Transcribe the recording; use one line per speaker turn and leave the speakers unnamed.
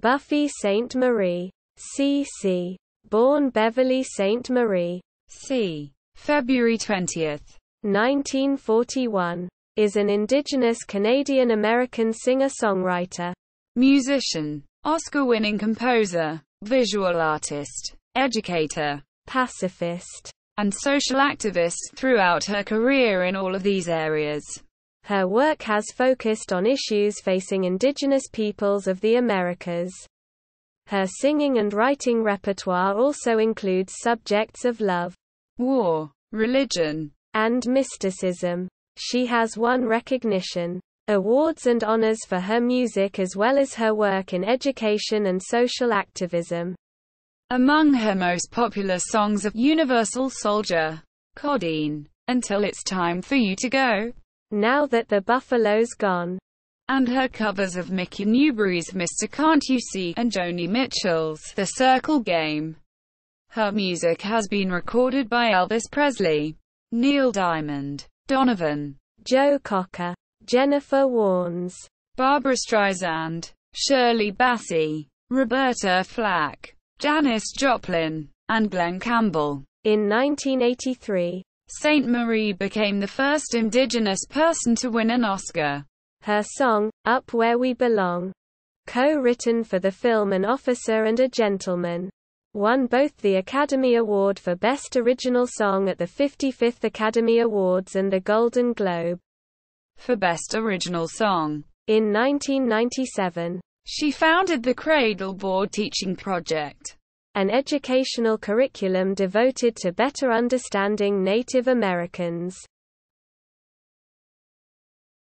Buffy St. Marie. C.C. Born Beverly St. Marie. C. February 20, 1941. Is an indigenous Canadian-American singer-songwriter. Musician. Oscar-winning composer. Visual artist. Educator. Pacifist. And social activist throughout her career in all of these areas. Her work has focused on issues facing indigenous peoples of the Americas. Her singing and writing repertoire also includes subjects of love, war, religion, and mysticism. She has won recognition, awards and honors for her music as well as her work in education and social activism. Among her most popular songs are Universal Soldier, Codeine, Until It's Time for You to Go, now That the Buffalo's Gone, and her covers of Mickey Newbury's Mr. Can't You See, and Joni Mitchell's The Circle Game. Her music has been recorded by Elvis Presley, Neil Diamond, Donovan, Joe Cocker, Jennifer Warnes, Barbara Streisand, Shirley Bassey, Roberta Flack, Janis Joplin, and Glenn Campbell. In 1983, Sainte Marie became the first indigenous person to win an Oscar. Her song, Up Where We Belong, co-written for the film An Officer and a Gentleman, won both the Academy Award for Best Original Song at the 55th Academy Awards and the Golden Globe for Best Original Song. In 1997, she founded the Cradleboard Teaching Project an educational curriculum devoted to better understanding Native Americans.